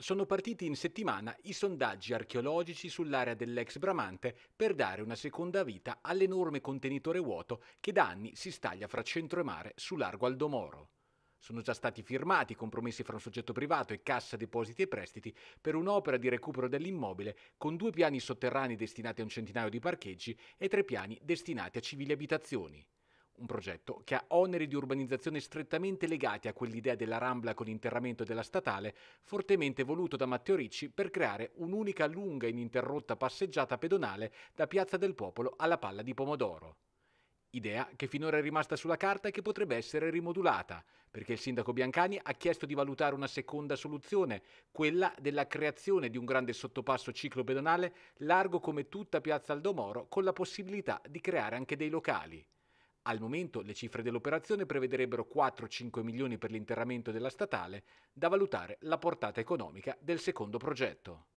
sono partiti in settimana i sondaggi archeologici sull'area dell'ex Bramante per dare una seconda vita all'enorme contenitore vuoto che da anni si staglia fra centro e mare su largo Aldomoro. Sono già stati firmati compromessi fra un soggetto privato e Cassa Depositi e Prestiti per un'opera di recupero dell'immobile con due piani sotterranei destinati a un centinaio di parcheggi e tre piani destinati a civili abitazioni un progetto che ha oneri di urbanizzazione strettamente legati a quell'idea della Rambla con l'interramento della statale, fortemente voluto da Matteo Ricci per creare un'unica lunga e ininterrotta passeggiata pedonale da Piazza del Popolo alla Palla di Pomodoro. Idea che finora è rimasta sulla carta e che potrebbe essere rimodulata, perché il sindaco Biancani ha chiesto di valutare una seconda soluzione, quella della creazione di un grande sottopasso ciclopedonale largo come tutta Piazza Aldomoro, con la possibilità di creare anche dei locali. Al momento le cifre dell'operazione prevederebbero 4-5 milioni per l'interramento della statale, da valutare la portata economica del secondo progetto.